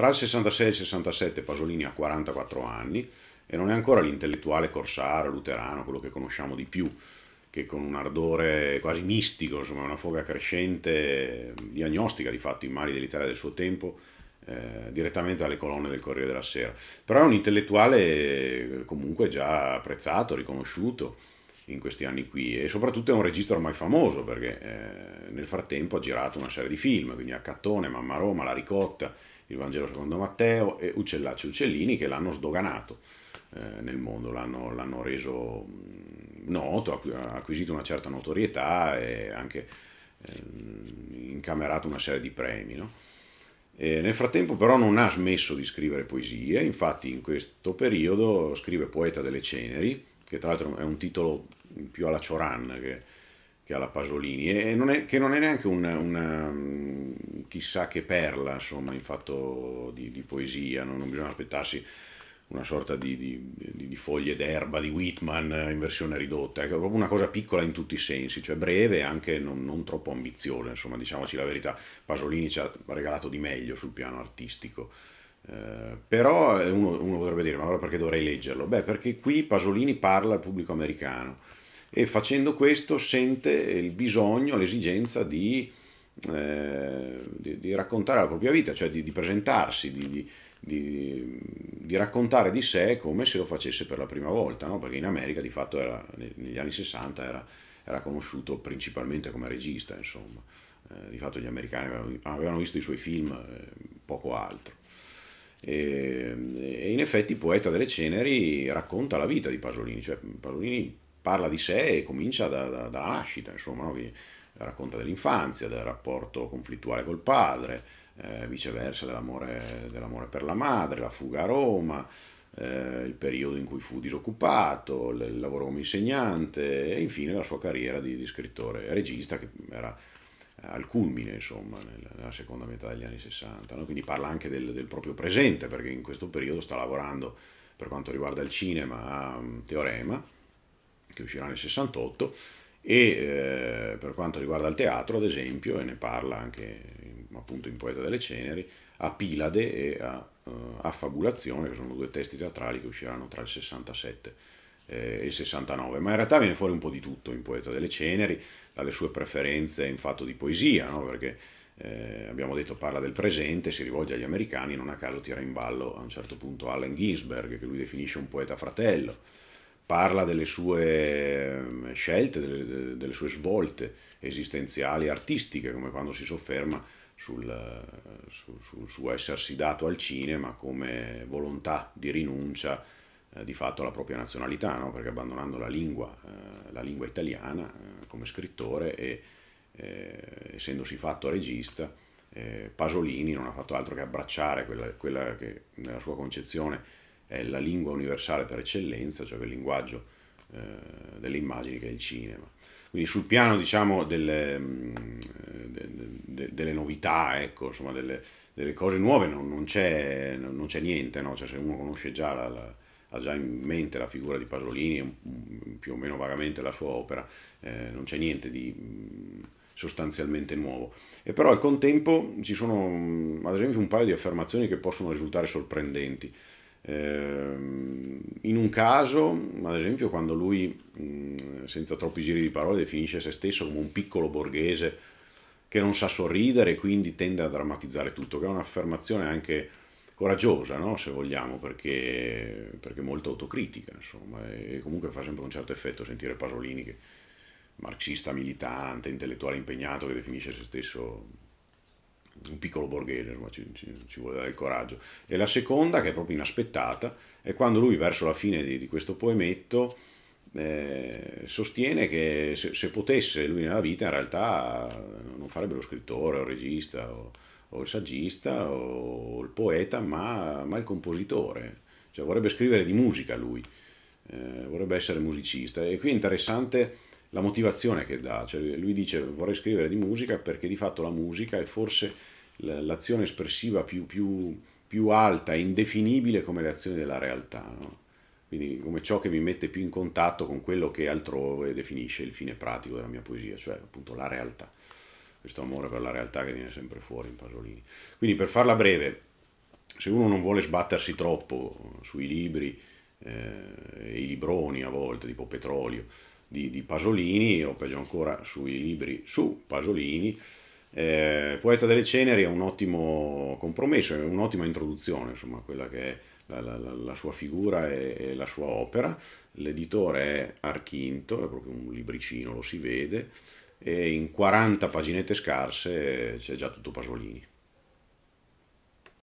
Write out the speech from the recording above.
Tra il 66 e il 67 Pasolini ha 44 anni e non è ancora l'intellettuale corsaro, luterano, quello che conosciamo di più, che con un ardore quasi mistico, insomma una foga crescente, eh, diagnostica di fatto i mali dell'Italia del suo tempo, eh, direttamente dalle colonne del Corriere della Sera. Però è un intellettuale eh, comunque già apprezzato, riconosciuto in questi anni qui e soprattutto è un regista ormai famoso perché eh, nel frattempo ha girato una serie di film, quindi a Cattone, Mamma Roma, La Ricotta, il Vangelo secondo Matteo, e Uccellacci e Uccellini che l'hanno sdoganato eh, nel mondo, l'hanno, l'hanno reso mm, noto, ha acquisito una certa notorietà e anche eh, incamerato una serie di premi. No? nel frattempo però non ha smesso di scrivere poesie, infatti in questo periodo scrive Poeta delle Ceneri, che tra l'altro è un titolo più alla Cioran che che ha la Pasolini e non è, che non è neanche una, una mm, chissà che perla insomma in fatto di, di poesia, non, non, bisogna aspettarsi una sorta di, di, di foglie d'erba di Whitman in versione ridotta, è proprio una cosa piccola in tutti i sensi, cioè breve e anche non, non troppo ambiziosa, insomma diciamoci la verità, Pasolini ci ha regalato di meglio sul piano artistico. Eh, però uno, uno, potrebbe dire, ma allora perché dovrei leggerlo? Beh, perché qui Pasolini parla al pubblico americano e facendo questo sente il bisogno, l'esigenza di, eh, di, di raccontare la propria vita, cioè di, di presentarsi, di, raccontare di sé come se lo facesse per la prima volta, no? perché in America di fatto era, negli anni 60 era, era conosciuto principalmente come regista, insomma. Eh, di fatto gli americani avevano, avevano visto i suoi film, eh, poco altro. E, e in effetti Poeta delle Ceneri racconta la vita di Pasolini, cioè Pasolini parla di sé e comincia da, da, dalla nascita, insomma, racconta dell'infanzia, del rapporto conflittuale col padre, eh, viceversa dell'amore, dell'amore, per la madre, la fuga a Roma, eh, il periodo in cui fu disoccupato, il lavoro come insegnante e infine la sua carriera di, di scrittore e regista che era al culmine insomma nella seconda metà degli anni 60 no? quindi parla anche del, del, proprio presente perché in questo periodo sta lavorando per quanto riguarda il cinema a mm, Teorema che uscirà nel 68, e eh, per quanto riguarda il teatro, ad esempio, e ne parla anche appunto in Poeta delle Ceneri, a Pilade e a, uh, a Fabulazione, che sono due testi teatrali che usciranno tra il 67 eh, e il 69, ma in realtà viene fuori un po' di tutto in Poeta delle Ceneri, dalle sue preferenze in fatto di poesia, no? perché eh, abbiamo detto parla del presente, si rivolge agli americani, non a caso tira in ballo a un certo punto Allen Ginsberg, che lui definisce un poeta fratello parla delle sue ehm, scelte, delle, delle sue svolte esistenziali, artistiche, come quando si sofferma sul, sul, sul, suo essersi dato al cinema come volontà di rinuncia eh, di fatto alla propria nazionalità, no? perché abbandonando la lingua, eh, la lingua italiana eh, come scrittore e eh, essendosi fatto regista, eh, Pasolini non ha fatto altro che abbracciare quella, quella che nella sua concezione è la lingua universale per eccellenza, cioè quel linguaggio eh, delle immagini che è il cinema. Quindi sul piano diciamo, delle, mm, de, de, delle, novità, ecco, insomma, delle, delle, cose nuove non, non c'è, niente, no? cioè, se uno conosce già la, la ha già in mente la figura di Pasolini, più o meno vagamente la sua opera, eh, non c'è niente di mm, sostanzialmente nuovo. E però al contempo ci sono mm, ad esempio un paio di affermazioni che possono risultare sorprendenti. Ehm, in un caso, ad esempio, quando lui, senza troppi giri di parole, definisce se stesso come un piccolo borghese che non sa sorridere e quindi tende a drammatizzare tutto, che è un'affermazione anche coraggiosa, no? se vogliamo, perché, perché molto autocritica, insomma, e comunque fa sempre un certo effetto sentire Pasolini, che, marxista militante, intellettuale impegnato, che definisce se stesso un piccolo borghese, ma ci, ci, ci vuole il coraggio. E la seconda, che è proprio inaspettata, è quando lui verso la fine di, di questo poemetto eh, sostiene che se, se, potesse lui nella vita in realtà non farebbe lo scrittore o il regista o, o il saggista o il poeta, ma, ma, il compositore, cioè vorrebbe scrivere di musica lui, eh, vorrebbe essere musicista. E qui è interessante la motivazione che dà, cioè lui dice vorrei scrivere di musica perché di fatto la musica è forse l'azione espressiva più, più, più alta e indefinibile come le azioni della realtà, no? quindi come ciò che mi mette più in contatto con quello che altrove definisce il fine pratico della mia poesia, cioè appunto la realtà, questo amore per la realtà che viene sempre fuori in Pasolini. Quindi per farla breve, se uno non vuole sbattersi troppo sui libri, eh, i libroni a volte, tipo Petrolio, di, di Pasolini, o peggio ancora sui libri su Pasolini, eh, Poeta delle Ceneri è un ottimo compromesso, è un'ottima introduzione, insomma, quella che è la, la, la sua figura e, e, la sua opera. L'editore è Archinto, è proprio un libricino, lo si vede, e in 40 paginette scarse c'è già tutto Pasolini.